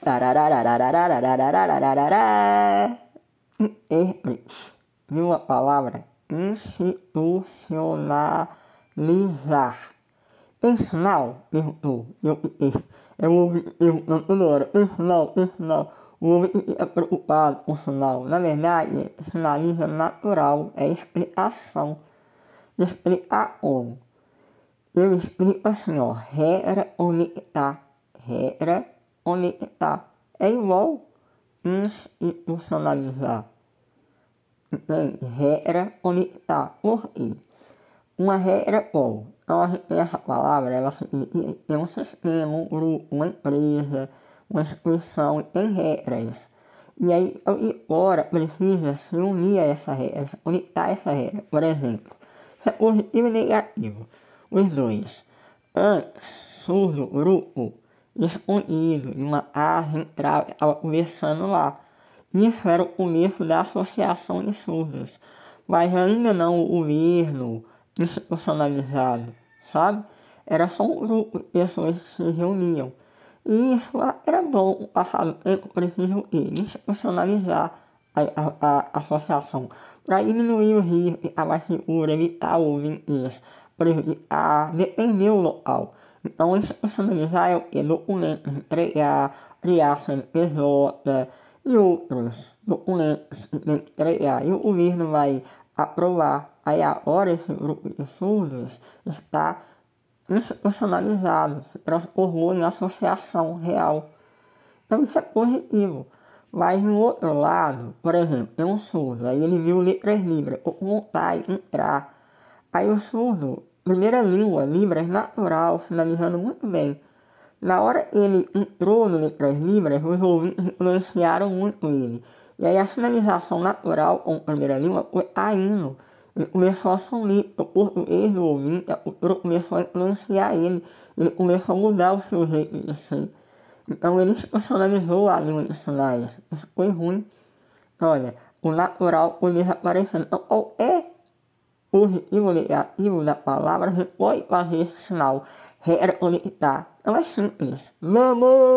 Viu palavra? Institucionalizar. Personal, Eu Eu Personal, personal. O homem fica preocupado com o sinal. Na verdade, sinaliza natural. É explicação. Explicar como? Eu explico assim, ó. Regra conectar. Regra conectar. é igual institucionalizar. Então, regra conectar. por quê? Uma regra ou é essa palavra ela significa que um sistema, um grupo, uma empresa, uma instituição tem regras. E aí agora precisa se unir a essa regra, conectar essa regra. Por exemplo, se é positivo e negativo, os dois. Antes, surdo, o grupo excluído em uma área central que estava conversando lá. Isso era o começo da associação de surdos, mas ainda não o governo institucionalizado, sabe? Era só um grupo de pessoas que se reuniam. E isso era bom, passar o é tempo preciso de institucionalizar a, a, a associação para diminuir o risco de abaixar o evitar o prejudicar, depender do local não é disponibilizaram é e documentos entregados, criassem CNPJ e outros documentos que tem que entregar. E o governo vai aprovar. Aí agora esse grupo de surdos está institucionalizado, se transformou em associação real. Então isso é positivo. Mas no outro lado, por exemplo, tem um surdo, aí ele viu letras livres, ou vontade tá de entrar. Aí o surdo primeira língua, Libras natural, finalizando muito bem. Na hora que ele entrou no Letras Libras, os ouvintes influenciaram muito ele. E aí a finalização natural com primeira língua foi caindo. Ele começou a sumir o português do ouvinte, a cultura começou a influenciar ele. Ele começou a mudar o seu jeito de ser. Então ele personalizou a língua dicionária. Isso foi ruim. Olha, o natural foi desaparecendo. Então qualquer é Use o negativo da palavra depois fazer sinal reconectar. Então é simples. Vamos!